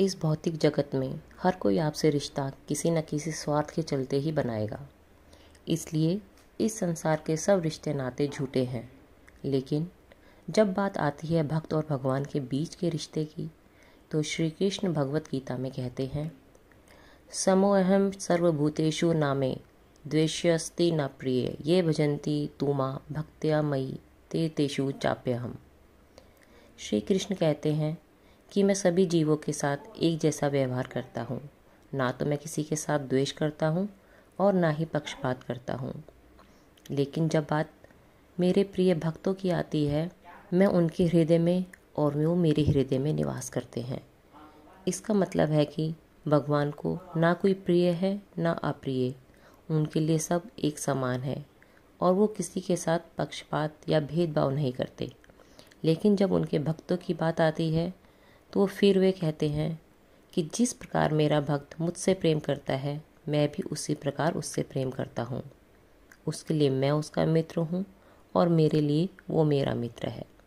इस भौतिक जगत में हर कोई आपसे रिश्ता किसी न किसी स्वार्थ के चलते ही बनाएगा इसलिए इस संसार के सब रिश्ते नाते झूठे हैं लेकिन जब बात आती है भक्त और भगवान के बीच के रिश्ते की तो श्री कृष्ण भगवत गीता में कहते हैं समोहम सर्वभूतेषु नामे द्वेष्यस्ति न प्रिय ये भजंती तुमा भक्त्यामयी ते तेषु चाप्य हम श्री कृष्ण कहते हैं कि मैं सभी जीवों के साथ एक जैसा व्यवहार करता हूँ ना तो मैं किसी के साथ द्वेष करता हूँ और ना ही पक्षपात करता हूँ लेकिन जब बात मेरे प्रिय भक्तों की आती है मैं उनके हृदय में और वो मेरे हृदय में निवास करते हैं इसका मतलब है कि भगवान को ना कोई प्रिय है ना अप्रिय उनके लिए सब एक समान है और वो किसी के साथ पक्षपात या भेदभाव नहीं करते लेकिन जब उनके भक्तों की बात आती है तो फिर वे कहते हैं कि जिस प्रकार मेरा भक्त मुझसे प्रेम करता है मैं भी उसी प्रकार उससे प्रेम करता हूँ उसके लिए मैं उसका मित्र हूँ और मेरे लिए वो मेरा मित्र है